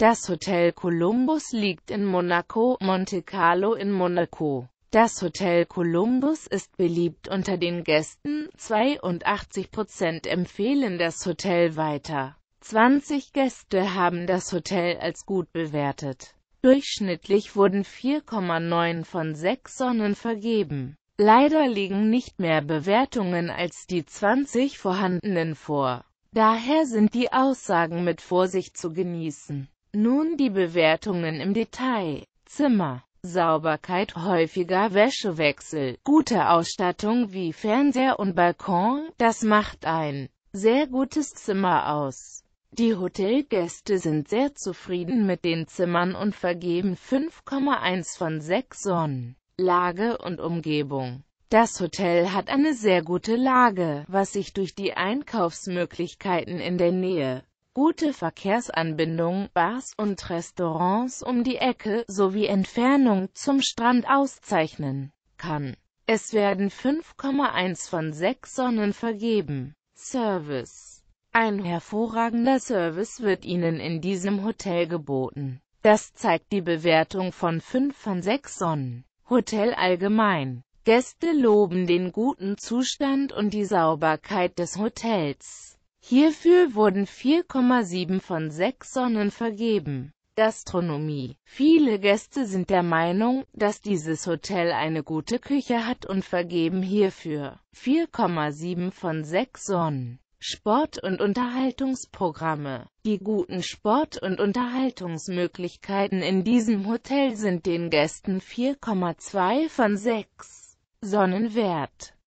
Das Hotel Columbus liegt in Monaco, Monte Carlo in Monaco. Das Hotel Columbus ist beliebt unter den Gästen, 82% empfehlen das Hotel weiter. 20 Gäste haben das Hotel als gut bewertet. Durchschnittlich wurden 4,9 von 6 Sonnen vergeben. Leider liegen nicht mehr Bewertungen als die 20 vorhandenen vor. Daher sind die Aussagen mit Vorsicht zu genießen. Nun die Bewertungen im Detail. Zimmer. Sauberkeit, häufiger Wäschewechsel, gute Ausstattung wie Fernseher und Balkon, das macht ein sehr gutes Zimmer aus. Die Hotelgäste sind sehr zufrieden mit den Zimmern und vergeben 5,1 von 6 Sonnen. Lage und Umgebung das Hotel hat eine sehr gute Lage, was sich durch die Einkaufsmöglichkeiten in der Nähe gute Verkehrsanbindungen, Bars und Restaurants um die Ecke sowie Entfernung zum Strand auszeichnen kann. Es werden 5,1 von 6 Sonnen vergeben. Service Ein hervorragender Service wird Ihnen in diesem Hotel geboten. Das zeigt die Bewertung von 5 von 6 Sonnen. Hotel allgemein. Gäste loben den guten Zustand und die Sauberkeit des Hotels. Hierfür wurden 4,7 von 6 Sonnen vergeben. Gastronomie. Viele Gäste sind der Meinung, dass dieses Hotel eine gute Küche hat und vergeben hierfür 4,7 von 6 Sonnen. Sport- und Unterhaltungsprogramme. Die guten Sport- und Unterhaltungsmöglichkeiten in diesem Hotel sind den Gästen 4,2 von 6 Sonnen wert.